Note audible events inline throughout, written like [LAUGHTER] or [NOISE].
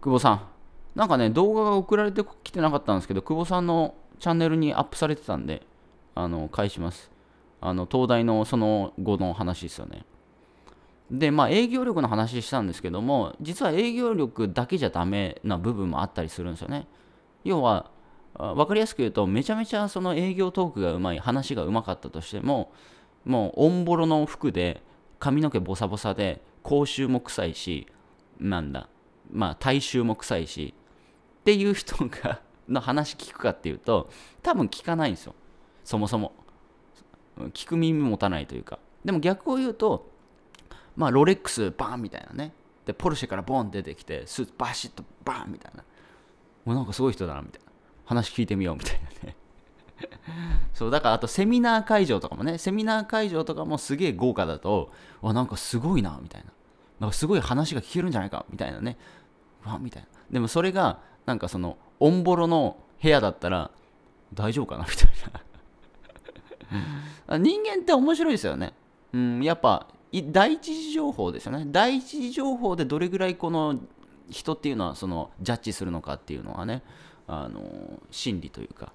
久保さん。なんかね、動画が送られてきてなかったんですけど、久保さんのチャンネルにアップされてたんで、あの、返します。あの、東大のその後の話ですよね。で、まあ、営業力の話したんですけども、実は営業力だけじゃダメな部分もあったりするんですよね。要は、わかりやすく言うと、めちゃめちゃその営業トークがうまい、話がうまかったとしても、もう、オンボロの服で、髪の毛ボサボサで、口臭も臭いし、なんだ、まあ、体臭も臭いし、っていう人がの話聞くかっていうと、多分聞かないんですよ。そもそも。聞く耳持たないというか。でも逆を言うと、まあ、ロレックスバーンみたいなね。で、ポルシェからボン出てきて、スーツバシッとバーンみたいな。もうなんかすごい人だな、みたいな。話聞いてみよう、みたいなね。[LAUGHS] そうだからあとセミナー会場とかもねセミナー会場とかもすげえ豪華だとわなんかすごいなみたいななんかすごい話が聞けるんじゃないかみたいなねわみたいなでもそれがなんかそのオンボロの部屋だったら大丈夫かなみたいな [LAUGHS] 人間って面白いですよねうんやっぱ第一次情報ですよね第一次情報でどれぐらいこの人っていうのはそのジャッジするのかっていうのはねあの心理というか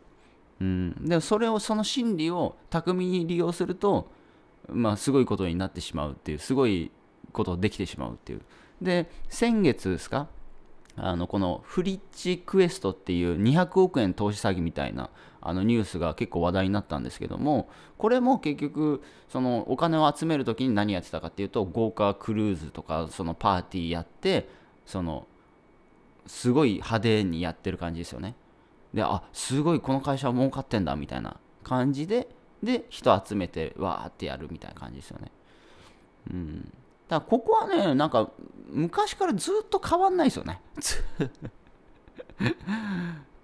うんでもそれをその心理を巧みに利用するとまあすごいことになってしまうっていうすごいことできてしまうっていうで先月ですかあのこのフリッチクエストっていう200億円投資詐欺みたいなあのニュースが結構話題になったんですけどもこれも結局そのお金を集める時に何やってたかっていうと豪華クルーズとかそのパーティーやってそのすごい派手にやってる感じですよねであすごいこの会社は儲かってんだみたいな感じでで人集めてわーってやるみたいな感じですよねうんだからここはね、なんか昔からずっと変わんないですよね。[LAUGHS]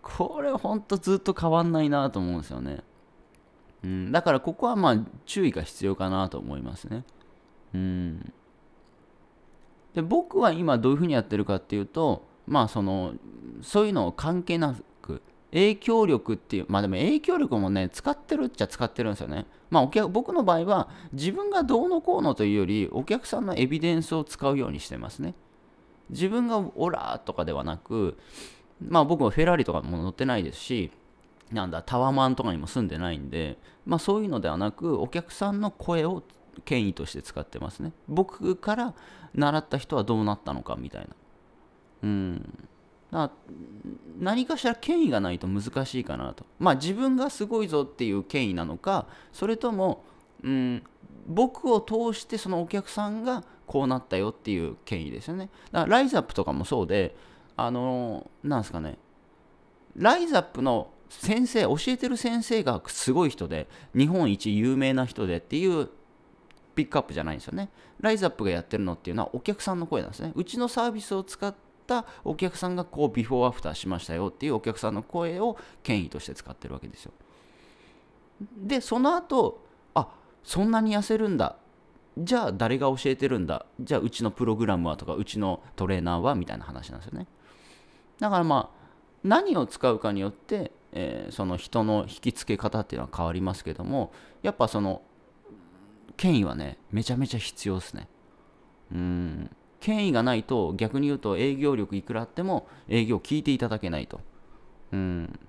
これ本当ずっと変わんないなと思うんですよね。うん、だからここはまあ注意が必要かなと思いますね。うん、で僕は今どういうふうにやってるかっていうとまあそのそういうの関係な影響力っていう、まあでも影響力もね、使ってるっちゃ使ってるんですよね。まあお客、僕の場合は自分がどうのこうのというより、お客さんのエビデンスを使うようにしてますね。自分がオラーとかではなく、まあ僕はフェラーリとかも乗ってないですし、なんだ、タワマンとかにも住んでないんで、まあそういうのではなく、お客さんの声を権威として使ってますね。僕から習った人はどうなったのかみたいな。うん。な何かしら権威がないと難しいかなと。まあ自分がすごいぞっていう権威なのか、それとも、うん、僕を通してそのお客さんがこうなったよっていう権威ですよね。だからライズアップとかもそうで、あのー、なんですかね、ライズアップの先生、教えてる先生がすごい人で、日本一有名な人でっていうピックアップじゃないんですよね。ライズアップがやってるのっていうのはお客さんの声なんですね。うちのサービスを使っったお客さんがこうビフォーアフターしましたよっていうお客さんの声を権威として使ってるわけですよ。でその後あそんなに痩せるんだじゃあ誰が教えてるんだじゃあうちのプログラムはとかうちのトレーナーはみたいな話なんですよねだからまあ何を使うかによって、えー、その人の引きつけ方っていうのは変わりますけどもやっぱその権威はねめちゃめちゃ必要ですねうん権威がないと逆に言うと営業力いくらあっても営業を聞いていただけないと。うん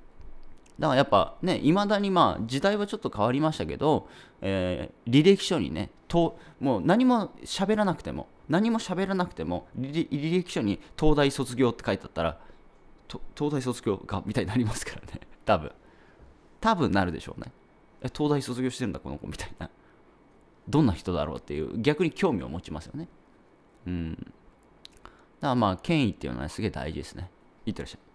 だからやっぱね、いまだにまあ時代はちょっと変わりましたけど、えー、履歴書にね、ともう何も喋らなくても、何も喋らなくても履、歴書に東大卒業って書いてあったら、東大卒業かみたいになりますからね、[LAUGHS] 多分多分なるでしょうね。え、東大卒業してんだ、この子みたいな。どんな人だろうっていう、逆に興味を持ちますよね。うん。だからまあ、権威っていうのは、すげえ大事ですね。いってらっしゃい。